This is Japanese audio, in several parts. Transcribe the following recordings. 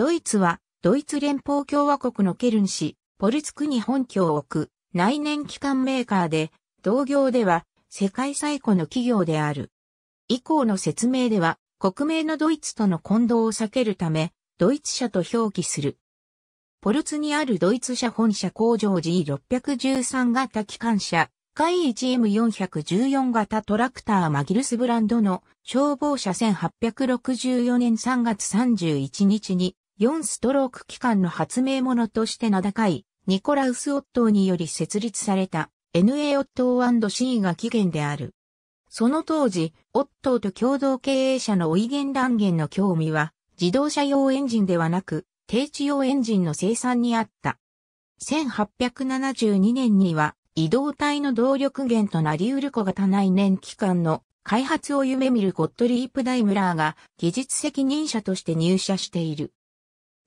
ドイツは、ドイツ連邦共和国のケルン市、ポルツクに本拠を置く、内燃機関メーカーで、同業では、世界最古の企業である。以降の説明では、国名のドイツとの混同を避けるため、ドイツ社と表記する。ポルツにあるドイツ社本社工場 G613 型機関車、海 1M414 型トラクターマギルスブランドの消防車1864年3月31日に4ストローク機関の発明者として名高い、ニコラウス・オットーにより設立された NA オットー &C が起源である。その当時、オットーと共同経営者のオイゲンランゲンの興味は、自動車用エンジンではなく、低地用エンジンの生産にあった。1872年には、移動体の動力源となり得る小型内燃機関の開発を夢見るゴットリープ・ダイムラーが技術責任者として入社している。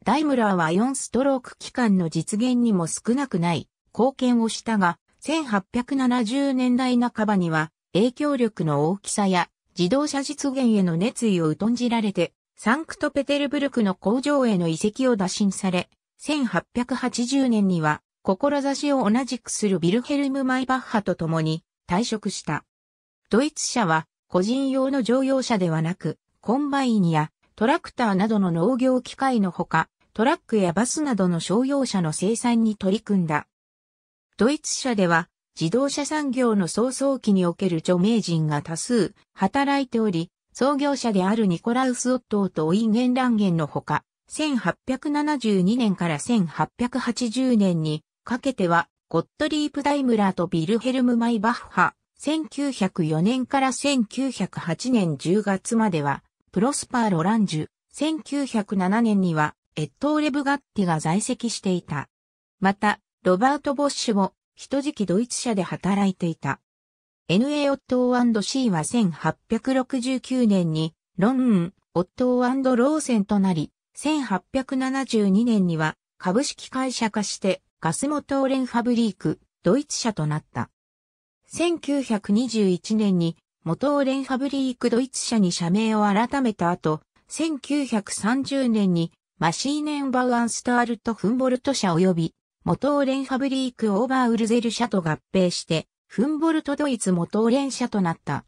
ダイムラーは4ストローク機関の実現にも少なくない貢献をしたが、1870年代半ばには影響力の大きさや自動車実現への熱意を疎んじられて、サンクトペテルブルクの工場への移籍を打診され、1880年には志を同じくするビルヘルム・マイバッハと共に退職した。ドイツ車は個人用の乗用車ではなく、コンバインやトラクターなどの農業機械のほか、トラックやバスなどの商用車の生産に取り組んだ。ドイツ社では、自動車産業の早々期における著名人が多数働いており、創業者であるニコラウス・オットーとオインゲン・ランゲンのほか、1872年から1880年にかけては、ゴットリープ・ダイムラーとビルヘルム・マイバッハ、1904年から1908年10月までは、プロスパー・ロランジュ、1907年には、エットーレ・ブガッティが在籍していた。また、ロバート・ボッシュも、一時期ドイツ社で働いていた。NA オットー &C は1869年に、ロン、オットーローセンとなり、1872年には株式会社化してガスモトーレンファブリーク、ドイツ社となった。1921年にモトーレンファブリークドイツ社に社名を改めた後、1930年にマシーネンバウアンスタールト・フンボルト社及び、元オレンファブリーク・オーバーウルゼル社と合併して、フンボルトドイツ元オレン社となった。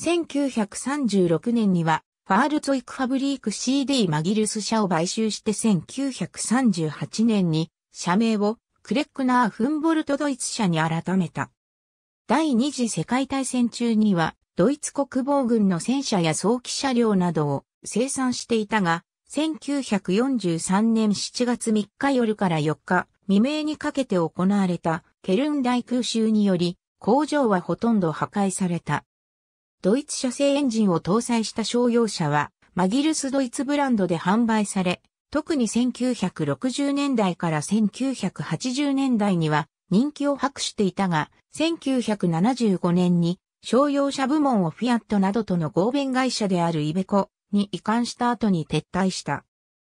1936年には、ファールツォイクファブリーク CD マギルス社を買収して1938年に、社名をクレックナー・フンボルトドイツ社に改めた。第二次世界大戦中には、ドイツ国防軍の戦車や早期車両などを生産していたが、1943年7月3日夜から4日未明にかけて行われたケルン大空襲により工場はほとんど破壊された。ドイツ車製エンジンを搭載した商用車はマギルスドイツブランドで販売され、特に1960年代から1980年代には人気を博していたが、1975年に商用車部門をフィアットなどとの合弁会社であるイベコに移管した後に撤退した。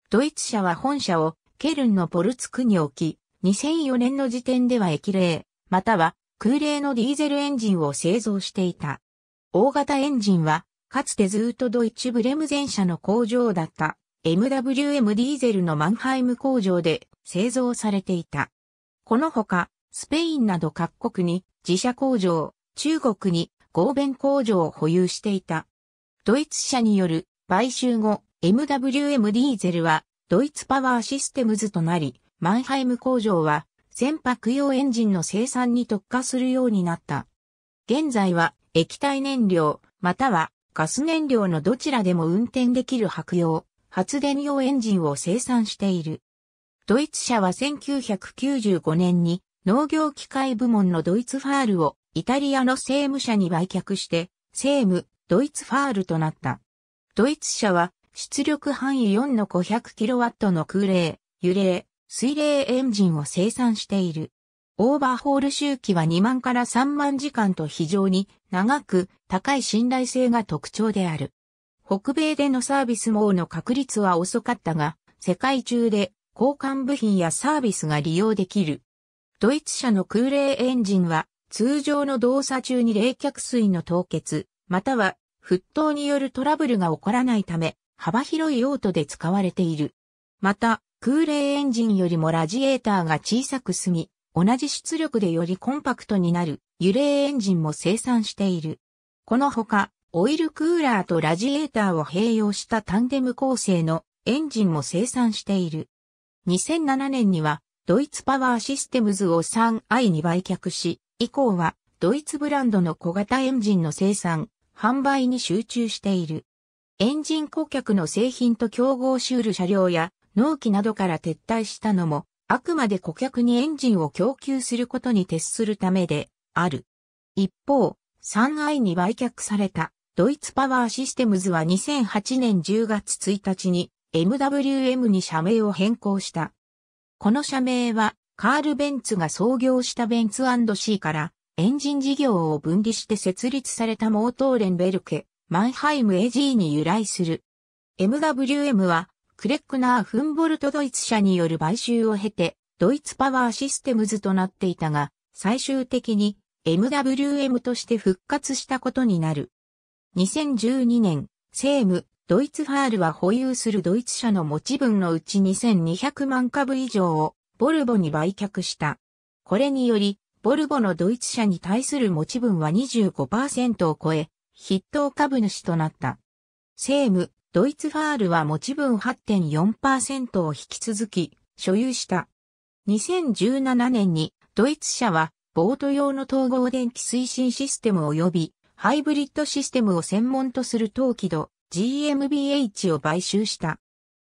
ドイツ社は本社をケルンのポルツクに置き、2004年の時点では液冷、または空冷のディーゼルエンジンを製造していた。大型エンジンは、かつてずっとドイツブレム全社の工場だった MWM ディーゼルのマンハイム工場で製造されていた。このほか、スペインなど各国に自社工場、中国に合弁工場を保有していた。ドイツ社による買収後、MWM ディーゼルはドイツパワーシステムズとなり、マンハイム工場は船舶用エンジンの生産に特化するようになった。現在は液体燃料、またはガス燃料のどちらでも運転できる白用、発電用エンジンを生産している。ドイツ社は1995年に農業機械部門のドイツファールをイタリアの政務社に売却して、政務、ドイツファールとなった。ドイツ車は出力範囲4の 500kW の空冷、揺冷、水冷エンジンを生産している。オーバーホール周期は2万から3万時間と非常に長く高い信頼性が特徴である。北米でのサービス網の確立は遅かったが、世界中で交換部品やサービスが利用できる。ドイツ車の空冷エンジンは通常の動作中に冷却水の凍結、または沸騰によるトラブルが起こらないため、幅広い用途で使われている。また、空冷エンジンよりもラジエーターが小さく済み、同じ出力でよりコンパクトになる油冷エンジンも生産している。このほか、オイルクーラーとラジエーターを併用したタンデム構成のエンジンも生産している。2007年には、ドイツパワーシステムズを 3i に売却し、以降は、ドイツブランドの小型エンジンの生産、販売に集中している。エンジン顧客の製品と競合しうる車両や納期などから撤退したのも、あくまで顧客にエンジンを供給することに徹するためである。一方、3i に売却されたドイツパワーシステムズは2008年10月1日に MWM に社名を変更した。この社名はカール・ベンツが創業したベンツ &C からエンジン事業を分離して設立されたモートーレンベルケ、マンハイム AG に由来する。MWM は、クレックナー・フンボルトドイツ社による買収を経て、ドイツパワーシステムズとなっていたが、最終的に MWM として復活したことになる。2012年、セーム、ドイツファールは保有するドイツ社の持ち分のうち2200万株以上をボルボに売却した。これにより、ボルボのドイツ社に対する持ち分は25%を超え、筆頭株主となった。セーム、ドイツファールは持ち分8.4%を引き続き、所有した。2017年に、ドイツ社は、ボート用の統合電気推進システム及び、ハイブリッドシステムを専門とする陶器度 GMBH を買収した。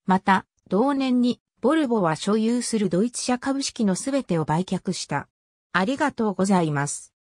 また、同年に、ボルボは所有するドイツ社株式のすべてを売却した。ありがとうございます。